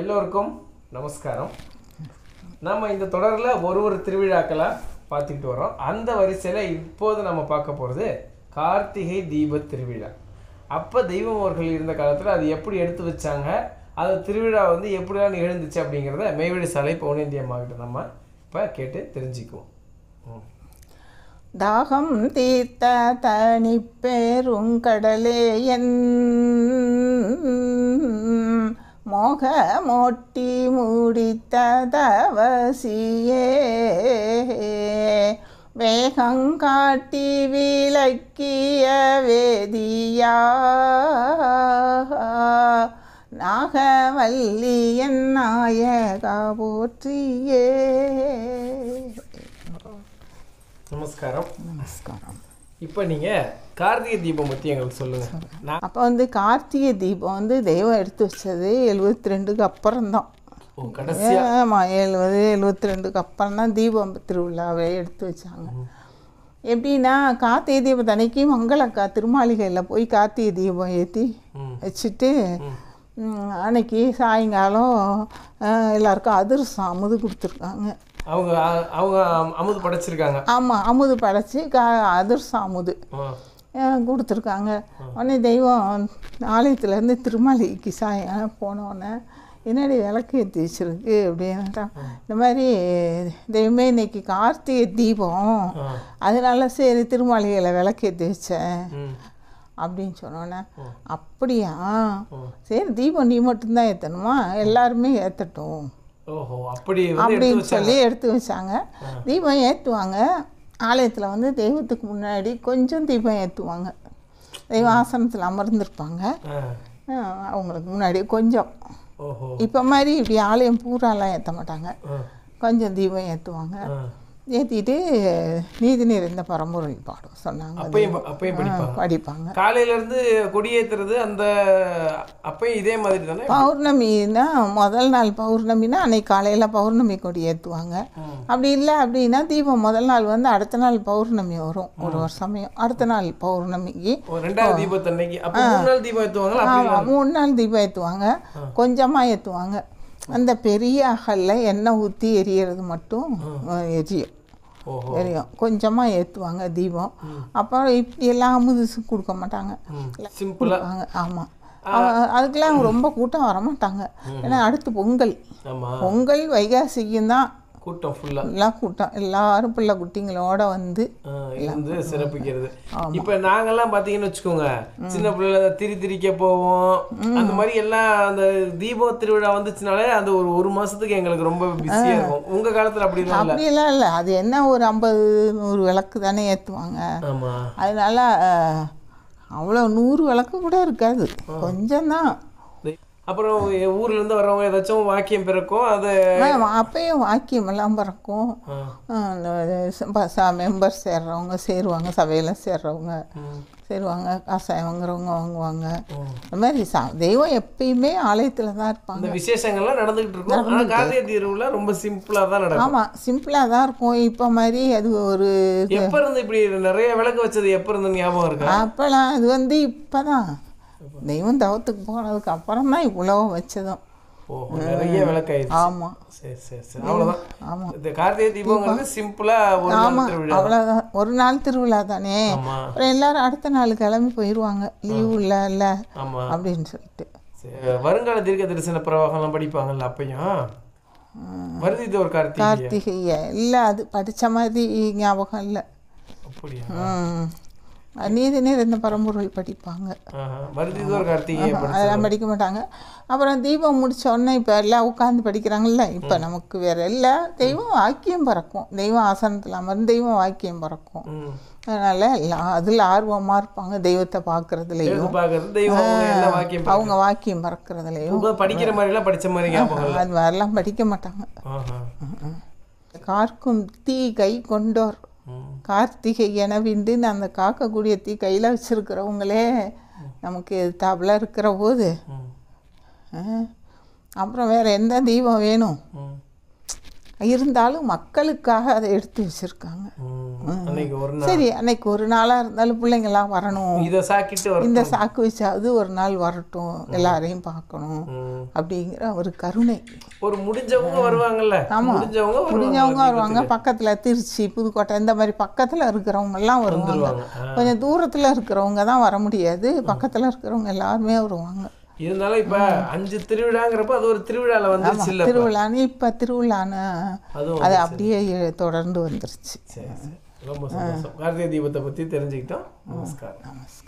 எல்லோருக்கும் நமஸ்காரம் நம்ம இந்த தொடரில் ஒரு ஒரு திருவிழாக்களாக பார்த்துக்கிட்டு வரோம் அந்த வரிசையில் இப்போது நம்ம பார்க்க போகிறது கார்த்திகை தீப திருவிழா அப்போ தெய்வம் அவர்கள் இருந்த காலத்தில் அது எப்படி எடுத்து வச்சாங்க அது திருவிழா வந்து எப்படிலாம் எழுந்துச்சு அப்படிங்கிறத மேவெளி சாலை பவுனேந்தியம்மாக்கிட்ட நம்ம இப்போ கேட்டு தெரிஞ்சுக்குவோம் தாகம் தீர்த்த தனி பேருங்கடலே என் மொகமொட்டி முடித்ததவசியே வேகங்காட்டி விளக்கிய வேதியா நாகவல்லியன் நாயகா போற்றியே நமஸ்காரம் நமஸ்காரம் இப்போ நீங்கள் கார்த்திகை தீபம் பற்றி எங்களுக்கு சொல்லுங்கள் அப்போ வந்து கார்த்திகை தீபம் வந்து தெய்வம் எடுத்து வச்சது எழுபத்தி ரெண்டுக்கு அப்புறம் தான் ஆமாம் எழுபது எழுபத்தி ரெண்டுக்கு அப்புறம் தான் தீபம் திருவிழாவை எடுத்து வச்சாங்க எப்படின்னா கார்த்திகை தீபம் அன்னைக்கு மங்களக்கா திருமாளிகையில் போய் கார்த்திகை தீபம் ஏற்றி வச்சுட்டு அன்னைக்கு சாயங்காலம் எல்லாருக்கும் அதிர்சம் அமுது கொடுத்துருக்காங்க அவங்க அவங்க அமுது படைச்சிருக்காங்க ஆமாம் அமுது படைச்சி கா அமுது கொடுத்துருக்காங்க உடனே தெய்வம் ஆலயத்துலேருந்து திருமலைக்கு சாயம் போனோடனே என்னடி விளக்கு ஏற்றி வச்சுருக்கு அப்படின்னா இந்த மாதிரி தெய்வமே இன்னைக்கு கார்த்திகை தீபம் அதனால சரி திருமாளிகையில் விளக்கு ஏற்றி வச்சேன் அப்படின்னு சொன்னோன்னே அப்படியா சரி தீபம் நீ மட்டும்தான் ஏற்றணுமா எல்லாருமே ஏற்றட்டும் அப்படின்னு சொல்லி எடுத்து வச்சாங்க தீபம் ஏற்றுவாங்க ஆலயத்தில் வந்து தெய்வத்துக்கு முன்னாடி கொஞ்சம் தீபம் ஏற்றுவாங்க தெய்வ ஆசனத்தில் அமர்ந்திருப்பாங்க அவங்களுக்கு முன்னாடி கொஞ்சம் இப்போ மாதிரி இப்படி ஆலயம் பூராலாம் ஏற்ற மாட்டாங்க கொஞ்சம் தீபம் ஏற்றுவாங்க ஏற்றிட்டு நீதி இந்த பரம்பொருள் பாடம் சொன்னாங்க அப்பையும் அப்பையும் படிப்பாங்க படிப்பாங்க காலையிலேருந்து கொடியேற்றுறது அந்த அப்பையும் இதே மாதிரி தானே பௌர்ணமினா முதல் நாள் பௌர்ணமினா அன்னைக்கு காலையில் பௌர்ணமி கொடி ஏற்றுவாங்க அப்படி இல்லை அப்படின்னா தீபம் முதல் நாள் வந்து அடுத்த நாள் பௌர்ணமி வரும் ஒரு ஒரு சமயம் அடுத்த நாள் பௌர்ணமிக்கு ரெண்டாவது தீபத்தன்னைக்கு மூணு நாள் தீபம் ஏற்றுவாங்க கொஞ்சமாக ஏற்றுவாங்க அந்த பெரிய அகலில் எண்ணெய் ஊற்றி எரியறது மட்டும் எரியும் தெரியும் கொஞ்சமாக ஏற்றுவாங்க தீபம் அப்புறம் இப்படி எல்லாம் அமுதுசு கொடுக்க மாட்டாங்க கொடுப்பாங்க ஆமாம் அதுக்கெல்லாம் ரொம்ப கூட்டம் வரமாட்டாங்க ஏன்னா அடுத்து பொங்கல் பொங்கல் வைகாசிக்கும் தான் கூட்டம் ஃபுல்லாக எல்லாம் கூட்டம் எல்லாரும் பிள்ளை குட்டிங்களோட வந்து வந்து சிறப்பிக்கிறது இப்போ நாங்கள்லாம் பார்த்தீங்கன்னு வச்சுக்கோங்க சின்ன பிள்ளைல திரி திரிக்க போவோம் அந்த மாதிரி எல்லாம் அந்த தீப திருவிழா வந்துச்சுனாலே அந்த ஒரு ஒரு மாதத்துக்கு எங்களுக்கு ரொம்ப பிஸியாக இருக்கும் உங்கள் காலத்தில் அப்படி இல்லை அப்படிலாம் இல்லை அது என்ன ஒரு ஐம்பது நூறு விளக்கு தானே ஏற்றுவாங்க அதனால அவ்வளோ நூறு விளக்கு கூட இருக்காது கொஞ்சம் தான் அப்புறம் ஊர்லேருந்து வர்றவங்க ஏதாச்சும் வாக்கியம் பிறக்கும் அது அப்பயும் வாக்கியம் எல்லாம் பிறக்கும் மெம்பர் சேர்றவங்க சேருவாங்க சபையில் சேர்றவங்க சேருவாங்க காசாயம் வாங்குறவங்க வாங்குவாங்க அது மாதிரி சா தெய்வம் எப்பயுமே ஆலயத்தில் தான் இருப்பாங்க இந்த விசேஷங்கள்லாம் நடந்துகிட்டு இருக்கும் கார்த்திகை தீர்வுல ரொம்ப சிம்பிளாக தான் நடக்கும் ஆமாம் சிம்பிளாக தான் இருக்கும் இப்போ மாதிரி அது ஒரு எப்போ இருந்து இப்படி நிறைய விளக்கு வச்சது எப்போ இருந்து ஞாபகம் இருக்கு அப்போலாம் அது வந்து இப்போ தான் தெய்வம் தவத்துக்கு போனதுக்கு அப்புறம் தான் உழவ வச்சதும் ஆமாம் சரி ஆமாம் கார்த்திகை சிம்பிளாக ஆமாம் அவ்வளோதான் ஒரு நாள் திருவிழா தானே அப்புறம் எல்லாரும் அடுத்த நாள் கிளம்பி போயிடுவாங்க லீவ் இல்லை இல்லை அப்படின்னு சொல்லிட்டு வருங்கால தீர்க்க தரிசன பிரவாகம் படிப்பாங்கல்ல அப்பையும் கார்த்திகை இல்ல இல்லை அது படித்த மாதிரி ஞாபகம் இல்லை அப்படியா நீதி நேர் இந்த பரம்பொருள் படிப்பாங்க அதெல்லாம் படிக்க மாட்டாங்க அப்புறம் தீபம் முடித்தோடனே இப்போ எல்லாம் உட்காந்து படிக்கிறாங்கல்ல இப்போ நமக்கு வேற இல்லை தெய்வம் வாக்கியம் பறக்கும் தெய்வம் ஆசனத்தில் அமர்ந்து தெய்வம் வாக்கியம் பறக்கும் அதனால் எல்லாம் அதில் ஆர்வமாக இருப்பாங்க தெய்வத்தை பார்க்குறதுலையும் அவங்க வாக்கியம் பறக்கிறதுலையும் படிக்கிற மாதிரிலாம் படித்த மாதிரி அது மாதிரிலாம் படிக்க மாட்டாங்க கார்க்கும் தீ கை கொண்டோர் கார்த்திகை எனவிண்டு அந்த காக்கக்கூடிய தீ கையில் வச்சுருக்கிறவங்களே நமக்கு தபில் இருக்கிற போது அப்புறம் வேறு எந்த தீபம் வேணும் இருந்தாலும் மக்களுக்காக அதை எடுத்து வச்சுருக்காங்க அன்னைக்கு ஒரு நாள் சரி அன்னைக்கு ஒரு நாளாக இருந்தாலும் பிள்ளைங்கள்லாம் வரணும் இதை சாக்கிட்டு இந்த சாக்கு வச்சாவது ஒரு நாள் வரட்டும் எல்லாரையும் பார்க்கணும் அப்படிங்கிற ஒரு கருணை ஒரு முடிஞ்சவங்க வருவாங்கல்ல ஆமாம் முடிஞ்சவங்க வருவாங்க பக்கத்தில் திருச்சி புதுக்கோட்டை இந்த மாதிரி பக்கத்தில் இருக்கிறவங்க எல்லாம் வருவாங்க கொஞ்சம் தூரத்தில் இருக்கிறவங்க தான் வர முடியாது பக்கத்தில் இருக்கிறவங்க எல்லாருமே வருவாங்க இருந்தாலும் இப்ப அஞ்சு திருவிழாங்கிறப்ப அது ஒரு திருவிழால வந்துருச்சு இல்ல திருவிழான்னு இப்ப திருவிழான்னு அது அப்படியே தொடர்ந்து வந்துருச்சு ரொம்ப சந்தோஷம் கார்த்திகை தீபத்தை பற்றி தெரிஞ்சுக்கிட்டோம் நமஸ்காரம் நமஸ்காரம்